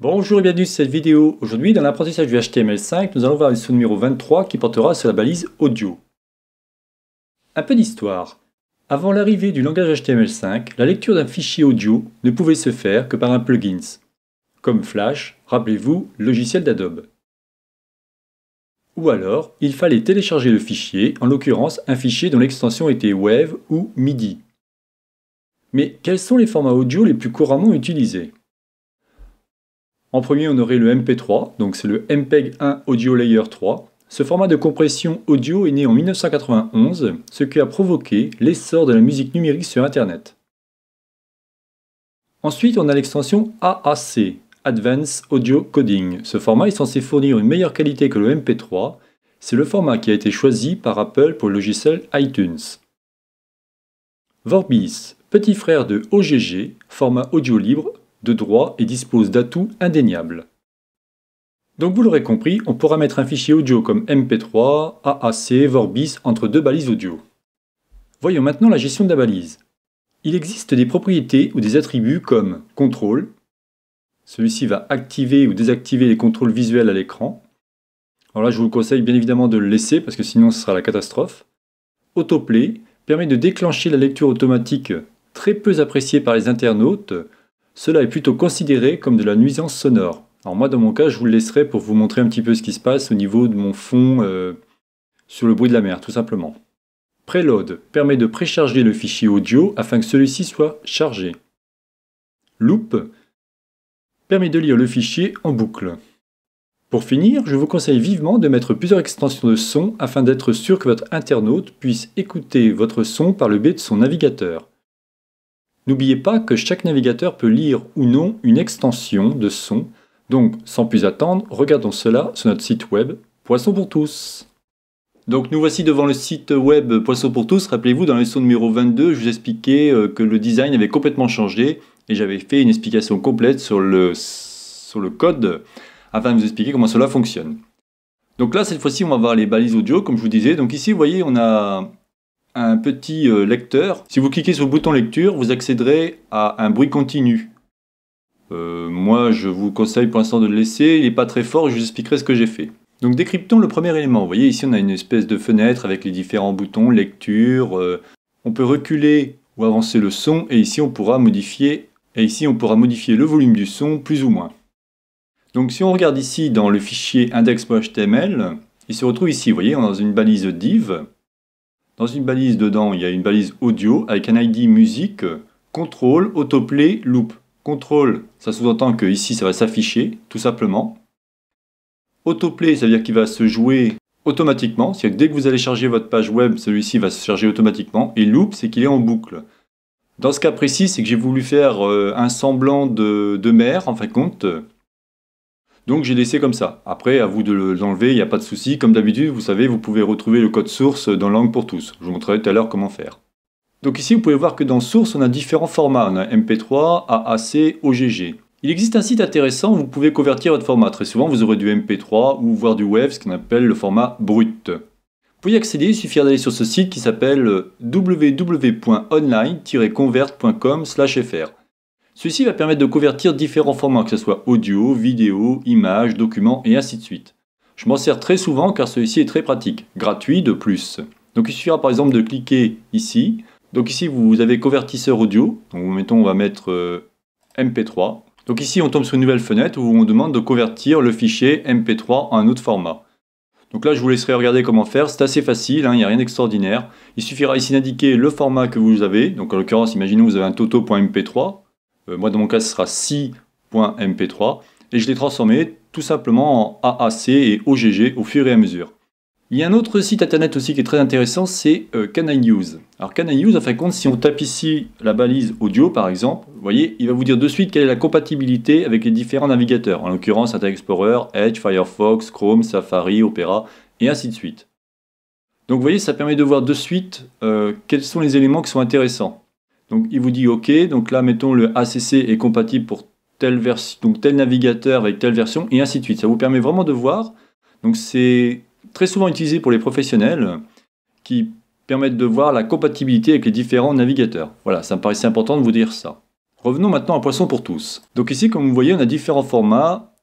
Bonjour et bienvenue sur cette vidéo. Aujourd'hui, dans l'apprentissage du HTML5, nous allons voir le leçon numéro 23 qui portera sur la balise audio. Un peu d'histoire. Avant l'arrivée du langage HTML5, la lecture d'un fichier audio ne pouvait se faire que par un plugin, comme Flash, rappelez-vous, logiciel d'Adobe. Ou alors, il fallait télécharger le fichier, en l'occurrence un fichier dont l'extension était WAV ou MIDI. Mais quels sont les formats audio les plus couramment utilisés en premier, on aurait le MP3, donc c'est le MPEG 1 Audio Layer 3. Ce format de compression audio est né en 1991, ce qui a provoqué l'essor de la musique numérique sur Internet. Ensuite, on a l'extension AAC, Advanced Audio Coding. Ce format est censé fournir une meilleure qualité que le MP3. C'est le format qui a été choisi par Apple pour le logiciel iTunes. Vorbis, petit frère de OGG, format audio libre de droit et dispose d'atouts indéniables. Donc vous l'aurez compris, on pourra mettre un fichier audio comme MP3, AAC, Vorbis entre deux balises audio. Voyons maintenant la gestion de la balise. Il existe des propriétés ou des attributs comme contrôle. Celui-ci va activer ou désactiver les contrôles visuels à l'écran. Alors là, je vous conseille bien évidemment de le laisser parce que sinon ce sera la catastrophe. Autoplay permet de déclencher la lecture automatique très peu appréciée par les internautes cela est plutôt considéré comme de la nuisance sonore. Alors moi dans mon cas je vous le laisserai pour vous montrer un petit peu ce qui se passe au niveau de mon fond euh, sur le bruit de la mer tout simplement. Preload permet de précharger le fichier audio afin que celui-ci soit chargé. Loop permet de lire le fichier en boucle. Pour finir, je vous conseille vivement de mettre plusieurs extensions de son afin d'être sûr que votre internaute puisse écouter votre son par le biais de son navigateur. N'oubliez pas que chaque navigateur peut lire ou non une extension de son, donc sans plus attendre, regardons cela sur notre site web Poisson pour tous. Donc nous voici devant le site web Poisson pour tous. Rappelez-vous, dans le son numéro 22, je vous expliquais euh, que le design avait complètement changé et j'avais fait une explication complète sur le, sur le code afin de vous expliquer comment cela fonctionne. Donc là, cette fois-ci, on va voir les balises audio, comme je vous disais. Donc ici, vous voyez, on a un petit euh, lecteur. Si vous cliquez sur le bouton lecture, vous accéderez à un bruit continu. Euh, moi, je vous conseille pour l'instant de le laisser. Il n'est pas très fort, je vous expliquerai ce que j'ai fait. Donc décryptons le premier élément. Vous voyez ici, on a une espèce de fenêtre avec les différents boutons, lecture. Euh, on peut reculer ou avancer le son et ici on pourra modifier et ici on pourra modifier le volume du son plus ou moins. Donc si on regarde ici dans le fichier index.html, il se retrouve ici, vous voyez, dans une balise div. Dans une balise dedans, il y a une balise audio avec un ID musique, contrôle, autoplay, loop. Contrôle, ça sous-entend que ici ça va s'afficher, tout simplement. Autoplay, ça veut dire qu'il va se jouer automatiquement, cest dès que vous allez charger votre page web, celui-ci va se charger automatiquement. Et loop, c'est qu'il est en boucle. Dans ce cas précis, c'est que j'ai voulu faire euh, un semblant de, de mer, en fin de compte, donc j'ai laissé comme ça. Après, à vous de l'enlever, il n'y a pas de souci. Comme d'habitude, vous savez, vous pouvez retrouver le code source dans Langue pour tous. Je vous montrerai tout à l'heure comment faire. Donc ici, vous pouvez voir que dans Source, on a différents formats. On a MP3, AAC, OGG. Il existe un site intéressant où vous pouvez convertir votre format. Très souvent, vous aurez du MP3 ou voire du WAV, ce qu'on appelle le format brut. Pour y accéder, il suffit d'aller sur ce site qui s'appelle www.online-convert.com/fr. Ceci va permettre de convertir différents formats, que ce soit audio, vidéo, images, documents et ainsi de suite. Je m'en sers très souvent car celui-ci est très pratique, gratuit de plus. Donc il suffira par exemple de cliquer ici. Donc ici vous avez convertisseur audio, donc mettons on va mettre euh, MP3. Donc ici on tombe sur une nouvelle fenêtre où on demande de convertir le fichier MP3 en un autre format. Donc là, je vous laisserai regarder comment faire. C'est assez facile, hein, il n'y a rien d'extraordinaire. Il suffira ici d'indiquer le format que vous avez. Donc en l'occurrence, imaginons que vous avez un toto.mp3. Euh, moi dans mon cas ce sera si.mp3, et je l'ai transformé tout simplement en AAC et OGG au fur et à mesure. Il y a un autre site internet aussi qui est très intéressant, c'est euh, Alors en fin de compte, si on tape ici la balise audio par exemple, vous voyez, il va vous dire de suite quelle est la compatibilité avec les différents navigateurs, en l'occurrence Internet Explorer, Edge, Firefox, Chrome, Safari, Opera, et ainsi de suite. Donc vous voyez, ça permet de voir de suite euh, quels sont les éléments qui sont intéressants. Donc il vous dit OK, donc là mettons le ACC est compatible pour telle version, donc tel navigateur avec telle version, et ainsi de suite. Ça vous permet vraiment de voir. Donc c'est très souvent utilisé pour les professionnels qui permettent de voir la compatibilité avec les différents navigateurs. Voilà, ça me paraissait important de vous dire ça. Revenons maintenant à Poisson pour tous. Donc ici, comme vous voyez, on a différents formats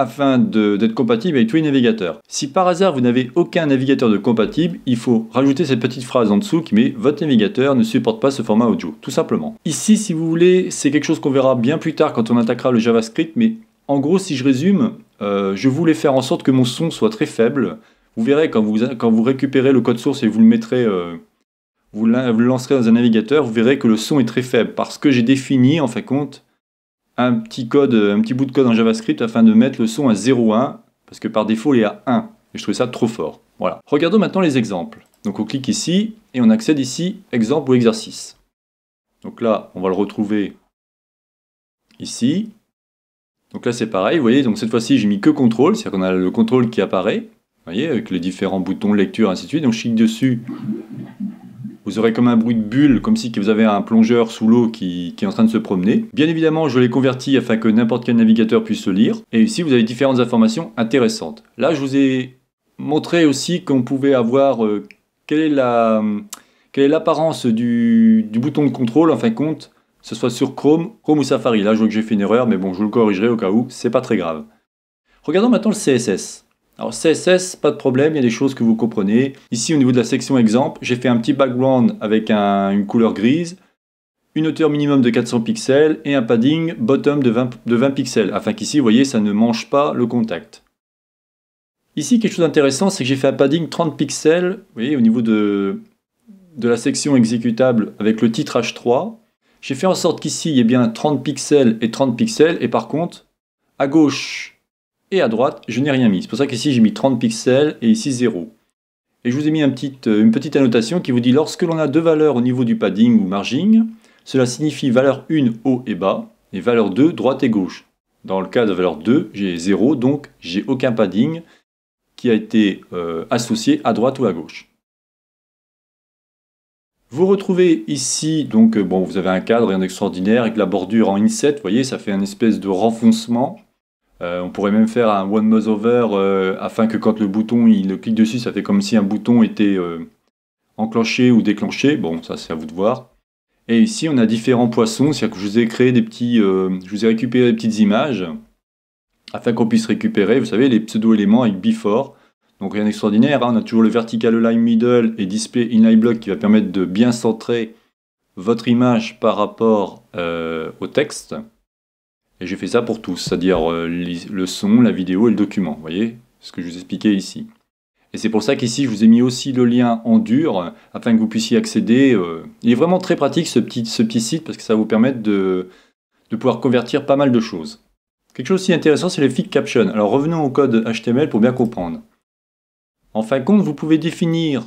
afin d'être compatible avec tous les navigateurs. Si par hasard vous n'avez aucun navigateur de compatible, il faut rajouter cette petite phrase en dessous qui met votre navigateur ne supporte pas ce format audio, tout simplement. Ici, si vous voulez, c'est quelque chose qu'on verra bien plus tard quand on attaquera le JavaScript, mais en gros, si je résume, euh, je voulais faire en sorte que mon son soit très faible. Vous verrez quand vous, récupérez le code source et vous le mettrez, euh, vous le lancerez dans un navigateur, vous verrez que le son est très faible parce que j'ai défini en fin de compte un petit code, euh, un petit bout de code en JavaScript afin de mettre le son à 0,1 parce que par défaut il est à 1 et je trouvais ça trop fort. Voilà. Regardons maintenant les exemples. Donc on clique ici et on accède ici exemple ou exercice. Donc là, on va le retrouver ici. Donc là, c'est pareil, vous voyez, donc cette fois-ci, j'ai mis que contrôle, c'est-à-dire qu'on a le contrôle qui apparaît, vous voyez, avec les différents boutons de lecture, ainsi de suite. Donc je clique dessus vous aurez comme un bruit de bulle, comme si vous avez un plongeur sous l'eau qui, est en train de se promener. Bien évidemment, je l'ai converti afin que n'importe quel navigateur puisse le lire. Et ici, vous avez différentes informations intéressantes. Là, je vous ai montré aussi qu'on pouvait avoir euh, quelle est l'apparence du, bouton de contrôle en fin de compte, que ce soit sur Chrome, Chrome ou Safari. Là, je vois que j'ai fait une erreur, mais bon, je le corrigerai au cas où, c'est pas très grave. Regardons maintenant le CSS. Alors CSS, pas de problème, il y a des choses que vous comprenez. Ici au niveau de la section exemple, j'ai fait un petit background avec une couleur grise, une hauteur minimum de 400 pixels et un padding bottom de 20, pixels, afin qu'ici, vous voyez, ça ne mange pas le contact. Ici, quelque chose d'intéressant, c'est que j'ai fait un padding 30 pixels, vous voyez, au niveau de, de la section exécutable avec le titre H3. J'ai fait en sorte qu'ici, il y ait bien 30 pixels et 30 pixels, et par contre, à gauche et à droite, je n'ai rien mis. C'est pour ça qu'ici, j'ai mis 30 pixels et ici 0. Et je vous ai mis euh, une petite annotation qui vous dit lorsque l'on a deux valeurs au niveau du padding ou margin cela signifie valeur 1 haut et bas et valeur 2 droite et gauche. Dans le cas de valeur 2, j'ai 0, donc j'ai aucun padding qui a été euh, associé à droite ou à gauche. Vous retrouvez ici, donc euh, bon, vous avez un cadre, rien d'extraordinaire, avec la bordure en inset, vous voyez, ça fait un espèce de renfoncement. Euh, on pourrait même faire un one mouse over euh, afin que quand le bouton il clique dessus, ça fait comme si un bouton était euh, enclenché ou déclenché. Bon, ça c'est à vous de voir. Et ici, on a différents poissons, c'est-à-dire que je vous ai créé des petits, je vous ai récupéré des petites images afin qu'on puisse récupérer, vous savez, les pseudo-éléments avec before. Donc rien d'extraordinaire, hein. on a toujours le vertical align middle et display inline block qui va permettre de bien centrer votre image par rapport au texte. Et j'ai fait ça pour tous, c'est-à-dire euh, le son, la vidéo et le document, vous voyez Ce que je vous expliquais ici. Et c'est pour ça qu'ici, je vous ai mis aussi le lien en dur, afin que vous puissiez accéder. Euh, il est vraiment très pratique ce petit, site, parce que ça va vous permettre de, de pouvoir convertir pas mal de choses. Quelque chose aussi intéressant, c'est les fig captions. Alors revenons au code HTML pour bien comprendre. En fin de compte, vous pouvez définir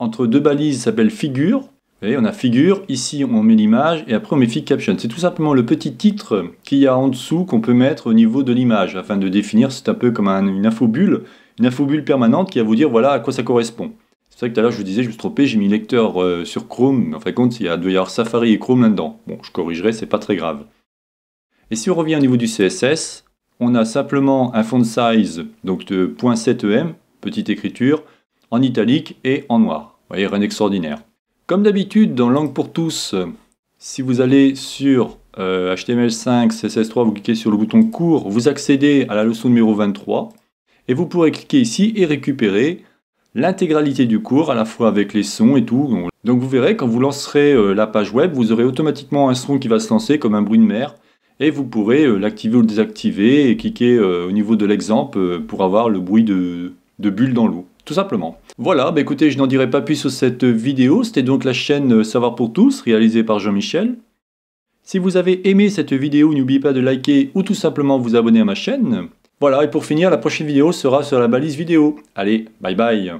entre deux balises s'appelle figure, vous on a figure, ici on met l'image et après on met fig caption. C'est tout simplement le petit titre qu'il y a en dessous qu'on peut mettre au niveau de l'image afin de définir, c'est un peu comme une infobulle, une infobulle permanente qui va vous dire voilà à quoi ça correspond. C'est vrai que tout à l'heure je vous disais, je me suis trompé, j'ai mis lecteur euh, sur Chrome, mais en fin de compte il y a, doit y avoir Safari et Chrome là-dedans. Bon, je corrigerai, c'est pas très grave. Et si on revient au niveau du CSS, on a simplement un font size donc de 0.7em, e petite écriture, en italique et en noir. Vous voyez, rien d'extraordinaire. Comme d'habitude, dans Langue pour tous, euh, si vous allez sur HTML5, euh, CSS3, vous cliquez sur le bouton cours, vous accédez à la leçon numéro 23 et vous pourrez cliquer ici et récupérer l'intégralité du cours à la fois avec les sons et tout. Donc vous verrez quand vous lancerez euh, la page web, vous aurez automatiquement un son qui va se lancer comme un bruit de mer et vous pourrez l'activer ou le désactiver et cliquer au niveau de l'exemple pour avoir le bruit de, de bulles dans l'eau tout simplement. Voilà, bah écoutez, je n'en dirai pas plus sur cette vidéo. C'était donc la chaîne euh, Savoir pour tous, réalisée par Jean-Michel. Si vous avez aimé cette vidéo, n'oubliez pas de liker ou tout simplement vous abonner à ma chaîne. Voilà, et pour finir, la prochaine vidéo sera sur la balise vidéo. Allez, bye bye